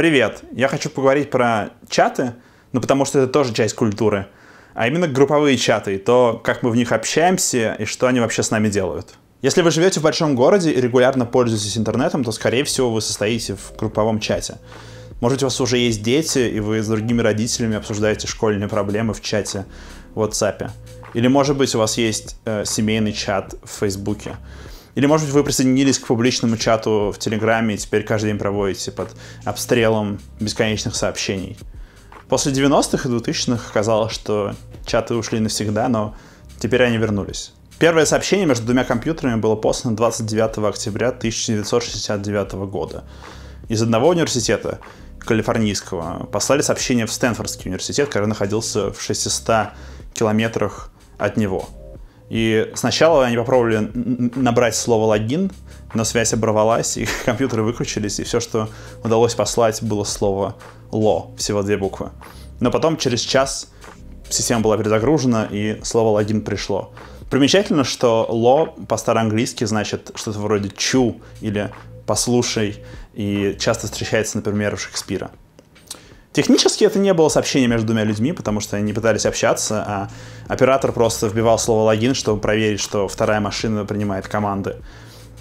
Привет. Я хочу поговорить про чаты, ну потому что это тоже часть культуры, а именно групповые чаты и то, как мы в них общаемся и что они вообще с нами делают. Если вы живете в большом городе и регулярно пользуетесь интернетом, то, скорее всего, вы состоите в групповом чате. Может у вас уже есть дети, и вы с другими родителями обсуждаете школьные проблемы в чате в WhatsApp. Или, может быть, у вас есть э, семейный чат в Фейсбуке. Или, может быть, вы присоединились к публичному чату в Телеграме и теперь каждый день проводите под обстрелом бесконечных сообщений. После 90-х и 2000-х оказалось, что чаты ушли навсегда, но теперь они вернулись. Первое сообщение между двумя компьютерами было послано 29 октября 1969 года. Из одного университета, калифорнийского, послали сообщение в Стэнфордский университет, который находился в 600 километрах от него – и сначала они попробовали набрать слово логин, но связь оборвалась, и компьютеры выключились, и все, что удалось послать, было слово ло, всего две буквы. Но потом через час система была перезагружена, и слово логин пришло. Примечательно, что ло по-староанглийски значит что-то вроде чу или послушай, и часто встречается, например, у Шекспира. Технически это не было сообщение между двумя людьми, потому что они не пытались общаться, а оператор просто вбивал слово логин, чтобы проверить, что вторая машина принимает команды.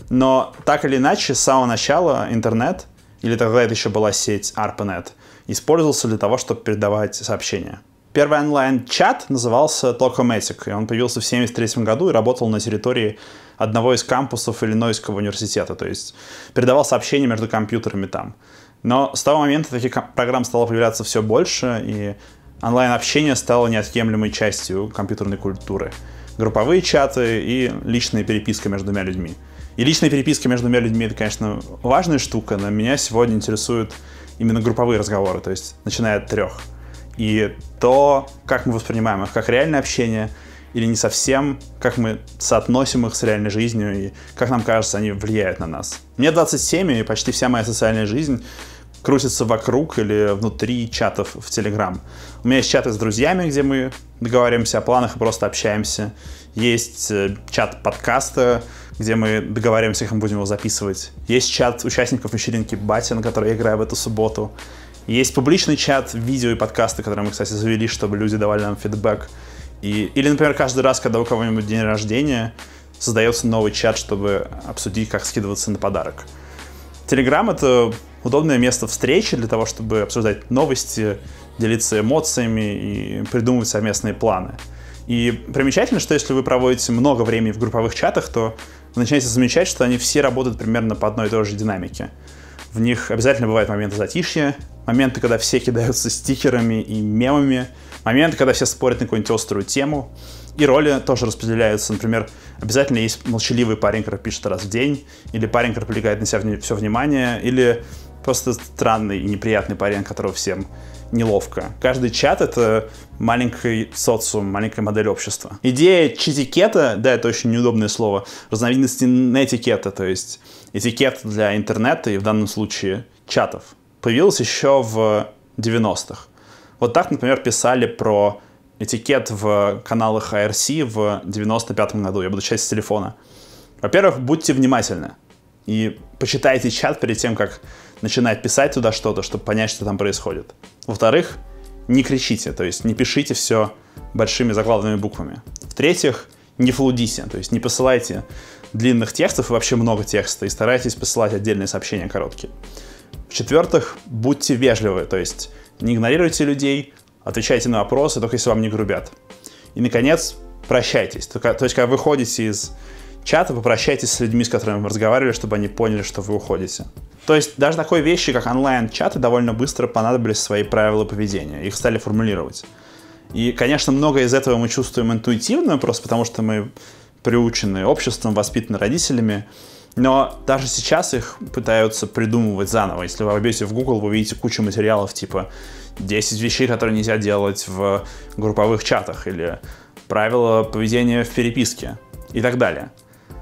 Но так или иначе, с самого начала интернет, или тогда это еще была сеть ARPANET, использовался для того, чтобы передавать сообщения. Первый онлайн-чат назывался Talkomatic, и он появился в 1973 году и работал на территории одного из кампусов Иллинойского университета, то есть передавал сообщения между компьютерами там. Но с того момента таких программ стало появляться все больше, и онлайн-общение стало неотъемлемой частью компьютерной культуры. Групповые чаты и личная переписка между двумя людьми. И личная переписка между двумя людьми — это, конечно, важная штука, но меня сегодня интересуют именно групповые разговоры, то есть начиная от трех. И то, как мы воспринимаем их, как реальное общение — или не совсем, как мы соотносим их с реальной жизнью и как нам кажется, они влияют на нас. Мне 27, и почти вся моя социальная жизнь крутится вокруг или внутри чатов в Телеграм. У меня есть чаты с друзьями, где мы договариваемся о планах и просто общаемся. Есть э, чат подкаста, где мы договариваемся, как мы будем его записывать. Есть чат участников вечеринки Батя, на который я играю в эту субботу. Есть публичный чат, видео и подкасты, которые мы, кстати, завели, чтобы люди давали нам фидбэк. И, или, например, каждый раз, когда у кого-нибудь день рождения, создается новый чат, чтобы обсудить, как скидываться на подарок. Телеграм — это удобное место встречи для того, чтобы обсуждать новости, делиться эмоциями и придумывать совместные планы. И примечательно, что если вы проводите много времени в групповых чатах, то вы начинаете замечать, что они все работают примерно по одной и той же динамике. В них обязательно бывают моменты затишья, моменты, когда все кидаются стикерами и мемами, моменты, когда все спорят на какую-нибудь острую тему. И роли тоже распределяются. Например, обязательно есть молчаливый парень, который пишет раз в день, или парень, который привлекает на себя все внимание, или просто странный и неприятный парень, которого всем неловко. Каждый чат — это маленький социум, маленькая модель общества. Идея читикета, да, это очень неудобное слово, разновидности нетикета, то есть этикет для интернета и в данном случае чатов появилась еще в 90-х. Вот так, например, писали про этикет в каналах IRC а в 95-м году. Я буду читать с телефона. Во-первых, будьте внимательны и почитайте чат перед тем, как начинать писать туда что-то, чтобы понять, что там происходит. Во-вторых, не кричите, то есть не пишите все большими заглавными буквами. В-третьих, не флудите, то есть не посылайте длинных текстов и вообще много текста, и старайтесь посылать отдельные сообщения короткие. В-четвертых, будьте вежливы, то есть не игнорируйте людей, отвечайте на вопросы, только если вам не грубят. И, наконец, прощайтесь. То, есть, когда выходите из чата, попрощайтесь с людьми, с которыми вы разговаривали, чтобы они поняли, что вы уходите. То есть даже такой вещи, как онлайн-чаты, довольно быстро понадобились свои правила поведения. Их стали формулировать. И, конечно, многое из этого мы чувствуем интуитивно, просто потому что мы приучены обществом, воспитаны родителями. Но даже сейчас их пытаются придумывать заново. Если вы обойдете в Google, вы увидите кучу материалов типа 10 вещей, которые нельзя делать в групповых чатах или правила поведения в переписке и так далее.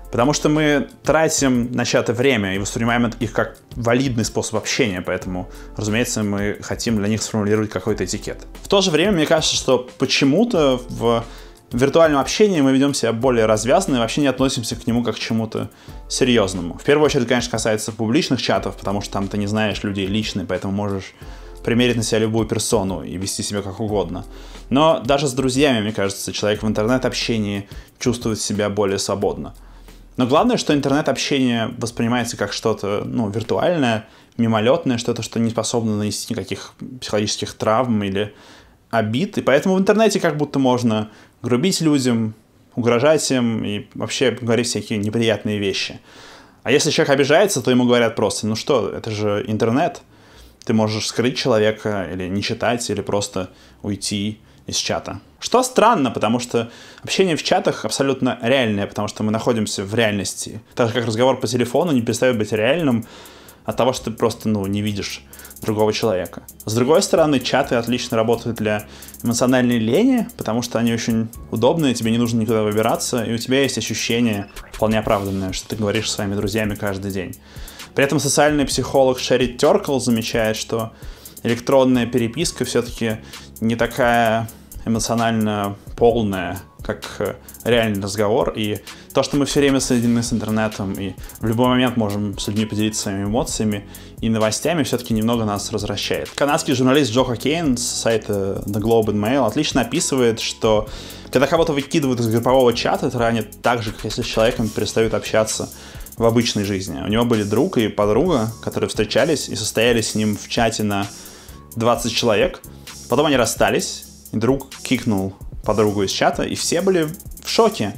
Потому что мы тратим на чаты время и воспринимаем их как валидный способ общения, поэтому, разумеется, мы хотим для них сформулировать какой-то этикет. В то же время, мне кажется, что почему-то в в виртуальном общении мы ведем себя более развязно и вообще не относимся к нему как к чему-то серьезному. В первую очередь, конечно, касается публичных чатов, потому что там ты не знаешь людей лично, поэтому можешь примерить на себя любую персону и вести себя как угодно. Но даже с друзьями, мне кажется, человек в интернет-общении чувствует себя более свободно. Но главное, что интернет-общение воспринимается как что-то ну, виртуальное, мимолетное, что-то, что не способно нанести никаких психологических травм или обид, и поэтому в интернете как будто можно грубить людям, угрожать им и вообще говорить всякие неприятные вещи. А если человек обижается, то ему говорят просто, ну что, это же интернет, ты можешь скрыть человека или не читать, или просто уйти из чата. Что странно, потому что общение в чатах абсолютно реальное, потому что мы находимся в реальности. Так же, как разговор по телефону не перестает быть реальным, от того, что ты просто, ну, не видишь другого человека. С другой стороны, чаты отлично работают для эмоциональной лени, потому что они очень удобные, тебе не нужно никуда выбираться, и у тебя есть ощущение вполне оправданное, что ты говоришь с своими друзьями каждый день. При этом социальный психолог Шерри Теркл замечает, что электронная переписка все-таки не такая эмоционально полная, как э, реальный разговор. И то, что мы все время соединены с интернетом, и в любой момент можем с людьми поделиться своими эмоциями и новостями, все-таки немного нас развращает. Канадский журналист Джо Хоккейн с сайта The Globe and Mail отлично описывает, что когда кого-то выкидывают из группового чата, это ранит так же, как если с человеком перестают общаться в обычной жизни. У него были друг и подруга, которые встречались и состояли с ним в чате на 20 человек. Потом они расстались, и друг кикнул подругу из чата, и все были в шоке.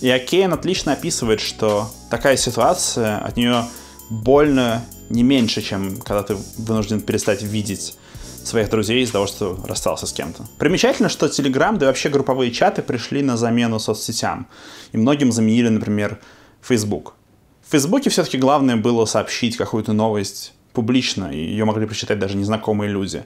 И Кейн отлично описывает, что такая ситуация, от нее больно не меньше, чем когда ты вынужден перестать видеть своих друзей из-за того, что расстался с кем-то. Примечательно, что Telegram, да и вообще групповые чаты пришли на замену соцсетям. И многим заменили, например, Facebook. В Фейсбуке все-таки главное было сообщить какую-то новость публично, и ее могли прочитать даже незнакомые люди.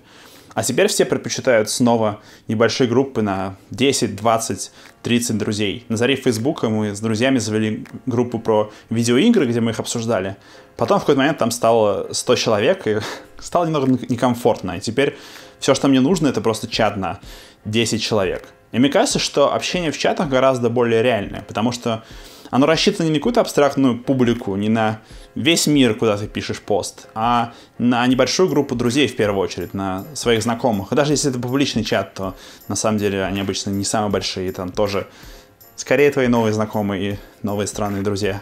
А теперь все предпочитают снова небольшие группы на 10, 20, 30 друзей. На заре Фейсбука мы с друзьями завели группу про видеоигры, где мы их обсуждали. Потом в какой-то момент там стало 100 человек, и стало немного некомфортно. И теперь все, что мне нужно, это просто чат на 10 человек. И мне кажется, что общение в чатах гораздо более реальное, потому что оно рассчитано не на какую-то абстрактную публику, не на весь мир, куда ты пишешь пост, а на небольшую группу друзей в первую очередь, на своих знакомых. И даже если это публичный чат, то на самом деле они обычно не самые большие, там тоже скорее твои новые знакомые и новые странные друзья.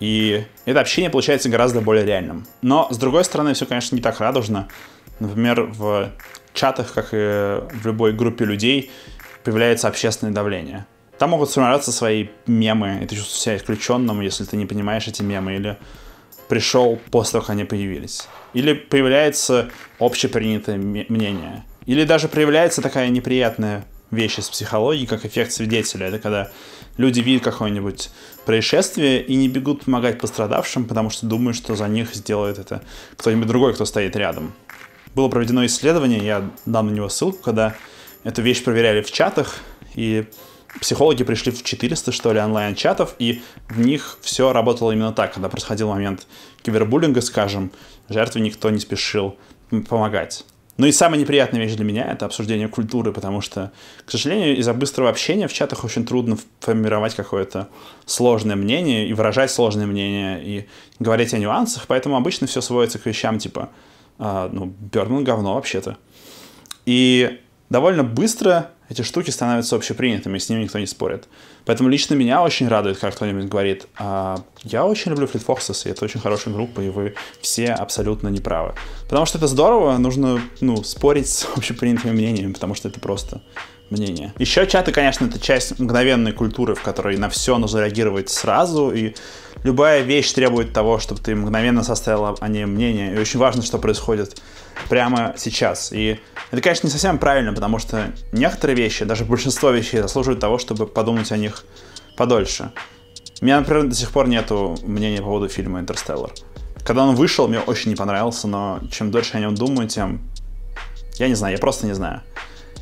И это общение получается гораздо более реальным. Но, с другой стороны, все, конечно, не так радужно. Например, в чатах, как и в любой группе людей, появляется общественное давление – там могут сформироваться свои мемы, и ты чувствуешь себя исключенным, если ты не понимаешь эти мемы, или пришел после того, как они появились. Или появляется общепринятое мнение. Или даже проявляется такая неприятная вещь из психологии, как эффект свидетеля. Это когда люди видят какое-нибудь происшествие и не бегут помогать пострадавшим, потому что думают, что за них сделает это кто-нибудь другой, кто стоит рядом. Было проведено исследование, я дам на него ссылку, когда эту вещь проверяли в чатах, и психологи пришли в 400, что ли, онлайн-чатов, и в них все работало именно так. Когда происходил момент кибербуллинга, скажем, жертве никто не спешил помогать. Ну и самая неприятная вещь для меня — это обсуждение культуры, потому что, к сожалению, из-за быстрого общения в чатах очень трудно формировать какое-то сложное мнение и выражать сложное мнение, и говорить о нюансах, поэтому обычно все сводится к вещам типа э, ну, Бёрдман говно вообще-то. И довольно быстро эти штуки становятся общепринятыми, с ними никто не спорит. Поэтому лично меня очень радует, как кто-нибудь говорит, а, я очень люблю Fleet Foxes, и это очень хорошая группа, и вы все абсолютно неправы. Потому что это здорово, нужно ну, спорить с общепринятыми мнениями, потому что это просто мнение. Еще чаты, конечно, это часть мгновенной культуры, в которой на все нужно реагировать сразу, и любая вещь требует того, чтобы ты мгновенно составил о ней мнение, и очень важно, что происходит прямо сейчас. И это, конечно, не совсем правильно, потому что некоторые вещи, даже большинство вещей заслуживают того, чтобы подумать о них подольше. У меня, например, до сих пор нету мнения по поводу фильма «Интерстеллар». Когда он вышел, мне очень не понравился, но чем дольше я о нем думаю, тем... Я не знаю, я просто не знаю.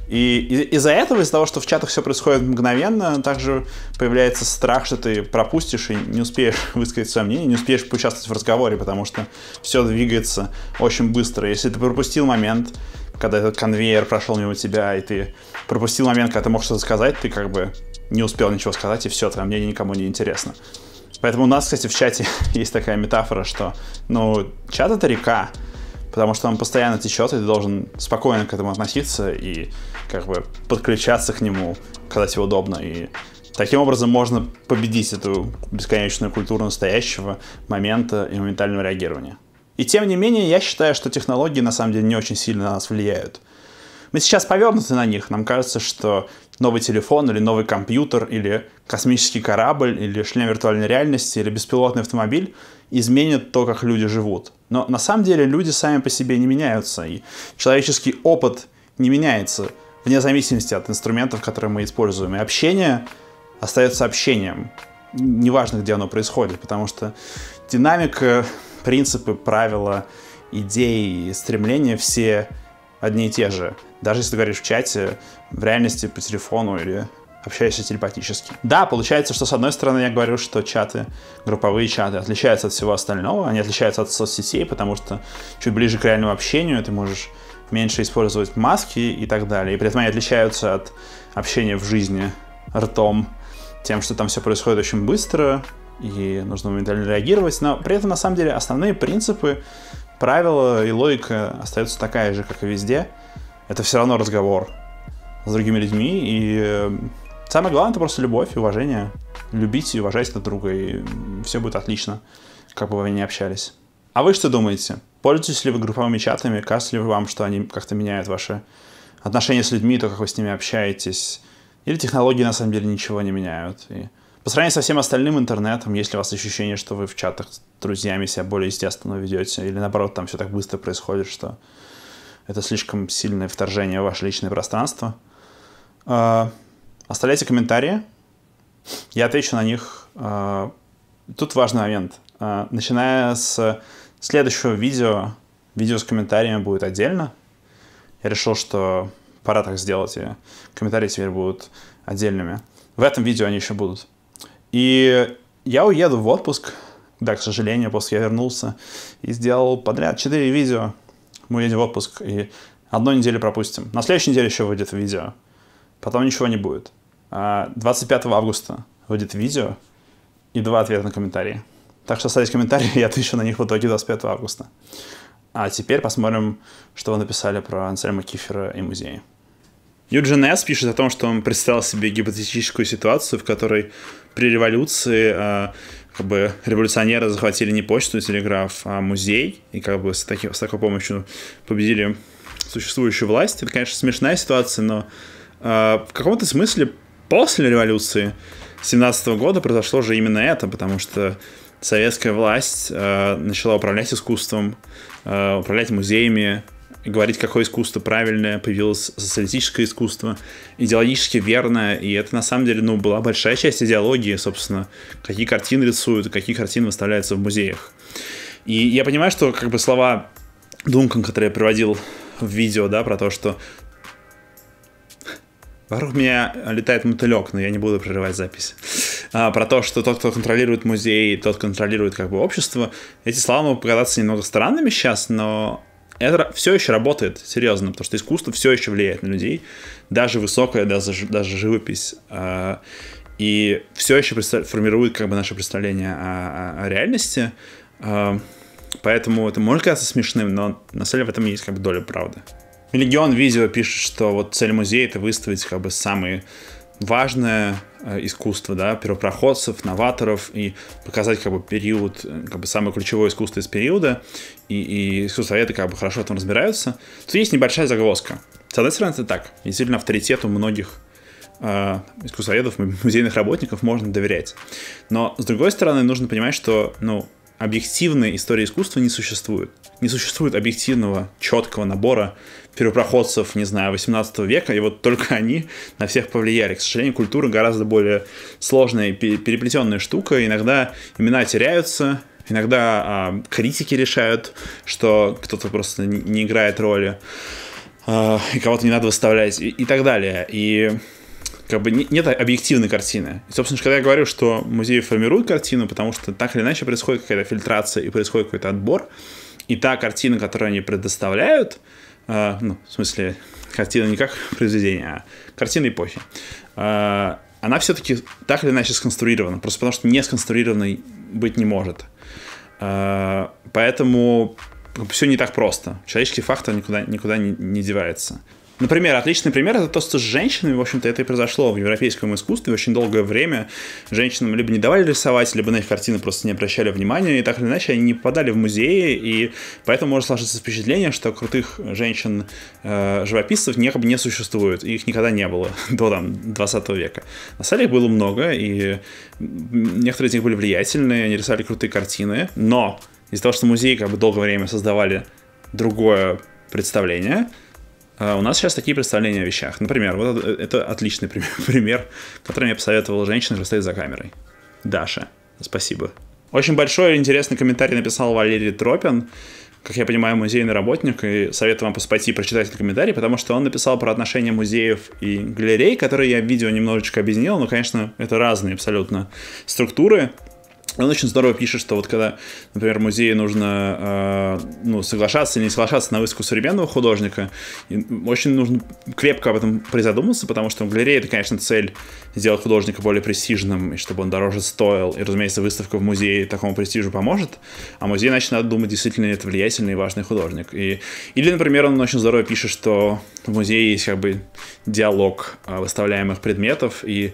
И из-за этого, из-за того, что в чатах все происходит мгновенно, также появляется страх, что ты пропустишь и не успеешь высказать свое мнение, не успеешь поучаствовать в разговоре, потому что все двигается очень быстро. Если ты пропустил момент, когда этот конвейер прошел мимо тебя, и ты пропустил момент, когда ты мог что-то сказать, ты как бы не успел ничего сказать, и все, твое мнение никому не интересно. Поэтому у нас, кстати, в чате есть такая метафора, что, ну, чат — это река, потому что он постоянно течет, и ты должен спокойно к этому относиться и как бы подключаться к нему, когда тебе удобно. И таким образом можно победить эту бесконечную культуру настоящего момента и моментального реагирования. И тем не менее, я считаю, что технологии на самом деле не очень сильно на нас влияют. Мы сейчас повернуты на них. Нам кажется, что новый телефон или новый компьютер или космический корабль или шлем виртуальной реальности или беспилотный автомобиль изменят то, как люди живут. Но на самом деле люди сами по себе не меняются, и человеческий опыт не меняется вне зависимости от инструментов, которые мы используем. И общение остается общением, неважно, где оно происходит, потому что динамика, принципы, правила, идеи, стремления все одни и те же. Даже если ты говоришь в чате, в реальности по телефону или общаешься телепатически. Да, получается, что с одной стороны я говорю, что чаты, групповые чаты отличаются от всего остального, они отличаются от соцсетей, потому что чуть ближе к реальному общению ты можешь меньше использовать маски и так далее. И при этом они отличаются от общения в жизни ртом, тем, что там все происходит очень быстро, и нужно моментально реагировать, но при этом на самом деле основные принципы, правила и логика остаются такая же, как и везде это все равно разговор с другими людьми. И э, самое главное это просто любовь и уважение. Любить и уважать друг друга, и все будет отлично, как бы вы ни общались. А вы что думаете? Пользуетесь ли вы групповыми чатами? Кажется ли вам, что они как-то меняют ваши отношения с людьми, то, как вы с ними общаетесь? Или технологии на самом деле ничего не меняют? И по сравнению со всем остальным интернетом, есть ли у вас ощущение, что вы в чатах с друзьями себя более естественно ведете? Или наоборот, там все так быстро происходит, что это слишком сильное вторжение в ваше личное пространство. А, оставляйте комментарии, я отвечу на них. А, тут важный момент. А, начиная с следующего видео, видео с комментариями будет отдельно. Я решил, что пора так сделать, и комментарии теперь будут отдельными. В этом видео они еще будут. И я уеду в отпуск, да, к сожалению, после я вернулся и сделал подряд 4 видео мы едем в отпуск и одну неделю пропустим. На следующей неделе еще выйдет видео. Потом ничего не будет. 25 а августа выйдет видео и два ответа на комментарии. Так что оставить комментарии, я отвечу на них в итоге 25 августа. А теперь посмотрим, что вы написали про Ансельма Кифера и музей. Юджин С. пишет о том, что он представил себе гипотетическую ситуацию, в которой при революции а, как бы революционеры захватили не почту и телеграф, а музей, и как бы с, таки, с такой помощью ну, победили существующую власть. Это, конечно, смешная ситуация, но э, в каком-то смысле после революции 17 года произошло же именно это, потому что советская власть э, начала управлять искусством, э, управлять музеями, говорить, какое искусство правильное, появилось социалистическое искусство, идеологически верное, и это на самом деле, ну, была большая часть идеологии, собственно, какие картины рисуют, какие картины выставляются в музеях. И я понимаю, что как бы слова Дункан, которые я приводил в видео, да, про то, что Вокруг меня летает мотылек, но я не буду прерывать запись. А, про то, что тот, кто контролирует музей, тот контролирует как бы общество. Эти слова могут показаться немного странными сейчас, но это все еще работает, серьезно, потому что искусство все еще влияет на людей, даже высокая, даже, даже живопись, а, и все еще формирует как бы наше представление о, о, реальности, а, поэтому это может казаться смешным, но на самом деле в этом есть как бы доля правды. Легион Видео пишет, что вот цель музея — это выставить как бы самые важное э, искусство, да, первопроходцев, новаторов, и показать как бы период, э, как бы самое ключевое искусство из периода, и, и искусствоведы как бы хорошо в этом разбираются, то есть небольшая загвоздка. С одной стороны, это так. Действительно, авторитету многих э, искусствоведов, музейных работников можно доверять. Но, с другой стороны, нужно понимать, что, ну, объективной истории искусства не существует. Не существует объективного, четкого набора первопроходцев, не знаю, 18 века, и вот только они на всех повлияли. К сожалению, культура гораздо более сложная и переплетенная штука. Иногда имена теряются, иногда а, критики решают, что кто-то просто не играет роли, а, и кого-то не надо выставлять, и, и так далее. И как бы нет объективной картины. И, собственно, когда я говорю, что музеи формируют картину, потому что так или иначе происходит какая-то фильтрация и происходит какой-то отбор, и та картина, которую они предоставляют, э, ну, в смысле, картина не как произведение, а картина эпохи, э, она все-таки так или иначе сконструирована, просто потому что не сконструированной быть не может. Э, поэтому ну, все не так просто. Человеческий фактор никуда, никуда не, не девается. Например, отличный пример это то, что с женщинами, в общем-то, это и произошло в европейском искусстве. Очень долгое время женщинам либо не давали рисовать, либо на их картины просто не обращали внимания, и так или иначе они не попадали в музеи, и поэтому может сложиться впечатление, что крутых женщин-живописцев э, якобы не существует, их никогда не было до там, 20 века. На самом деле их было много, и некоторые из них были влиятельные, они рисовали крутые картины, но из-за того, что музеи как бы долгое время создавали другое представление, а, у нас сейчас такие представления о вещах. Например, вот это отличный пример, пример который мне посоветовала женщина, которая стоит за камерой. Даша, спасибо. Очень большой интересный комментарий написал Валерий Тропин, как я понимаю, музейный работник, и советую вам пойти прочитать этот комментарий, потому что он написал про отношения музеев и галерей, которые я в видео немножечко объединил, но, конечно, это разные абсолютно структуры, он очень здорово пишет, что вот когда, например, музее нужно э, ну, соглашаться или не соглашаться на выставку современного художника, очень нужно крепко об этом призадуматься, потому что в галерее это, конечно, цель сделать художника более престижным, и чтобы он дороже стоил. И, разумеется, выставка в музее такому престижу поможет, а музей, значит, надо думать, действительно ли это влиятельный и важный художник. И... Или, например, он очень здорово пишет, что в музее есть как бы диалог а, выставляемых предметов, и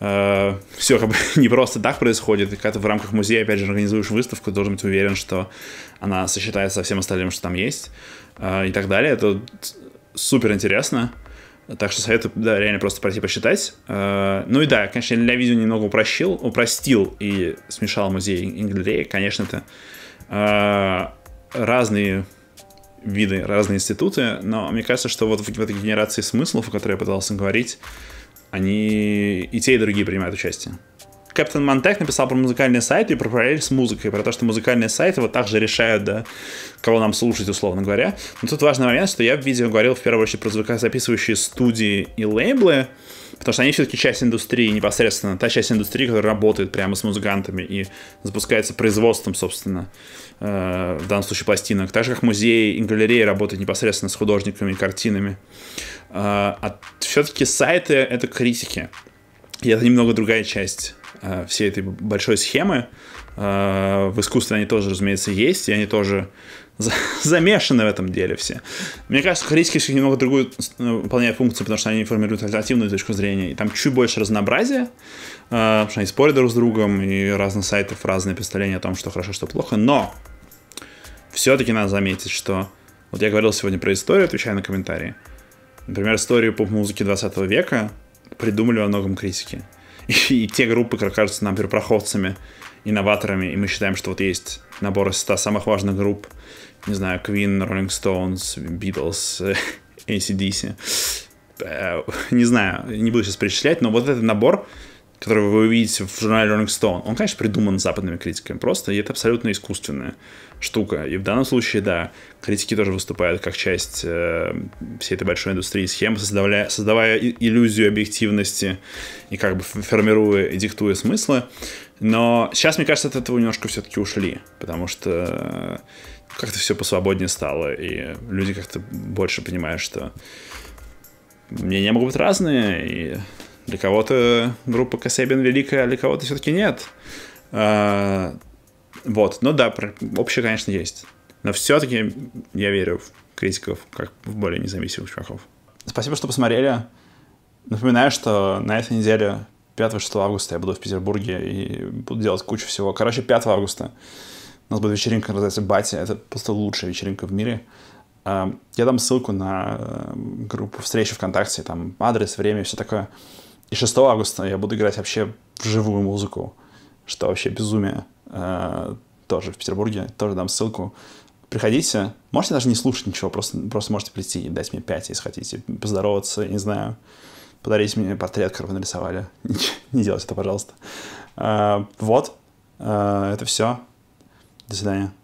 э, все как бы не просто так происходит. И когда ты в рамках музея, опять же, организуешь выставку, ты должен быть уверен, что она сочетается со всем остальным, что там есть, э, и так далее. Это супер интересно. Так что советую, да, реально просто пройти посчитать. Э, ну и да, конечно, я для видео немного упрощил, упростил и смешал музей и галереи, конечно, это э, разные виды, разные институты, но мне кажется, что вот в, в этой генерации смыслов, о которой я пытался говорить, они и те, и другие принимают участие. Капитан Монтек написал про музыкальные сайты и про параллель с музыкой, про то, что музыкальные сайты вот так же решают, да, кого нам слушать, условно говоря. Но тут важный момент, что я в видео говорил в первую очередь про звукозаписывающие студии и лейблы, потому что они все-таки часть индустрии непосредственно, та часть индустрии, которая работает прямо с музыкантами и запускается производством, собственно, э, в данном случае пластинок, так же как музеи и галереи работают непосредственно с художниками и картинами. А, а все-таки сайты — это критики. И это немного другая часть а, всей этой большой схемы. А, в искусстве они тоже, разумеется, есть, и они тоже замешаны в этом деле все. Мне кажется, критики немного другую э, выполняют функцию, потому что они формируют альтернативную точку зрения, и там чуть больше разнообразия, потому что они спорят друг с другом, и разных сайтов разные представления о том, что хорошо, что плохо, но все-таки надо заметить, что вот я говорил сегодня про историю, отвечая на комментарии – Например, историю поп-музыки 20 века придумали во многом критики. И, и те группы, которые кажутся нам первопроходцами, инноваторами, и мы считаем, что вот есть набор из 100 самых важных групп, не знаю, Queen, Rolling Stones, Beatles, ACDC, э, не знаю, не буду сейчас перечислять, но вот этот набор который вы увидите в журнале Rolling Stone, он, конечно, придуман западными критиками, просто и это абсолютно искусственная штука. И в данном случае, да, критики тоже выступают как часть э, всей этой большой индустрии схемы, создавая, создавая иллюзию объективности и как бы формируя и диктуя смыслы. Но сейчас, мне кажется, от этого немножко все-таки ушли, потому что э, как-то все посвободнее стало, и люди как-то больше понимают, что мнения могут быть разные, и для кого-то группа Касебин великая, а для кого-то все-таки нет. А, вот, ну да, общее, конечно, есть. Но все-таки я верю в критиков, как в более независимых чуваков. Спасибо, что посмотрели. Напоминаю, что на этой неделе 5-6 августа я буду в Петербурге и буду делать кучу всего. Короче, 5 августа у нас будет вечеринка, называется «Батя». Это просто лучшая вечеринка в мире. А, я дам ссылку на э, группу встречи ВКонтакте, там адрес, время все такое. И 6 августа я буду играть вообще в живую музыку, что вообще безумие. Э, тоже в Петербурге, тоже дам ссылку. Приходите, можете даже не слушать ничего, просто, просто можете прийти и дать мне 5, если хотите, поздороваться, не знаю, подарить мне портрет, который вы нарисовали. не делайте это, пожалуйста. Э, вот, э, это все. До свидания.